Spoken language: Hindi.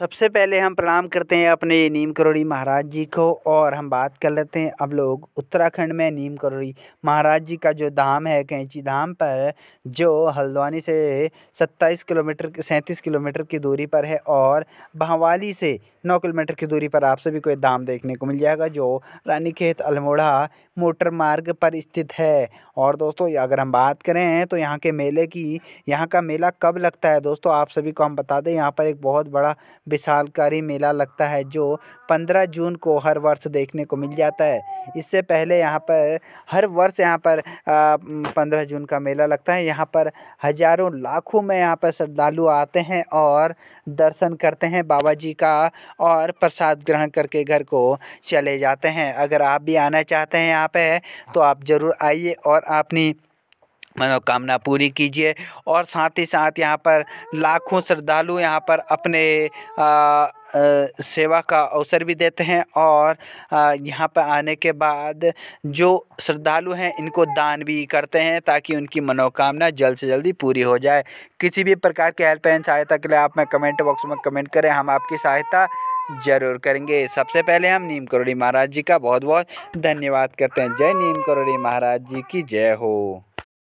सबसे पहले हम प्रणाम करते हैं अपने नीम करोड़ी महाराज जी को और हम बात कर लेते हैं अब लोग उत्तराखंड में नीम करोड़ी महाराज जी का जो धाम है कैंची धाम पर जो हल्द्वानी से 27 किलोमीटर सैंतीस किलोमीटर की दूरी पर है और भावाली से नौ किलोमीटर की दूरी पर आप सभी को एक दाम देखने को मिल जाएगा जो रानीखेत अल्मोड़ा मोटर मार्ग पर स्थित है और दोस्तों अगर हम बात करें तो यहाँ के मेले की यहाँ का मेला कब लगता है दोस्तों आप सभी को हम बता दें यहाँ पर एक बहुत बड़ा विशालकारी मेला लगता है जो पंद्रह जून को हर वर्ष देखने को मिल जाता है इससे पहले यहाँ पर हर वर्ष यहाँ पर पंद्रह जून का मेला लगता है यहाँ पर हजारों लाखों में यहाँ पर श्रद्धालु आते हैं और दर्शन करते हैं बाबा जी का और प्रसाद ग्रहण करके घर को चले जाते हैं अगर आप भी आना चाहते हैं यहाँ पे तो आप ज़रूर आइए और अपनी मनोकामना पूरी कीजिए और साथ ही साथ यहाँ पर लाखों श्रद्धालु यहाँ पर अपने आ, आ, सेवा का अवसर भी देते हैं और यहाँ पर आने के बाद जो श्रद्धालु हैं इनको दान भी करते हैं ताकि उनकी मनोकामना जल्द से जल्दी पूरी हो जाए किसी भी प्रकार की एंड सहायता के लिए आप में कमेंट बॉक्स में कमेंट करें हम आपकी सहायता ज़रूर करेंगे सबसे पहले हम नीम करोड़ी महाराज जी का बहुत बहुत धन्यवाद करते हैं जय नीम करोड़ी महाराज जी की जय हो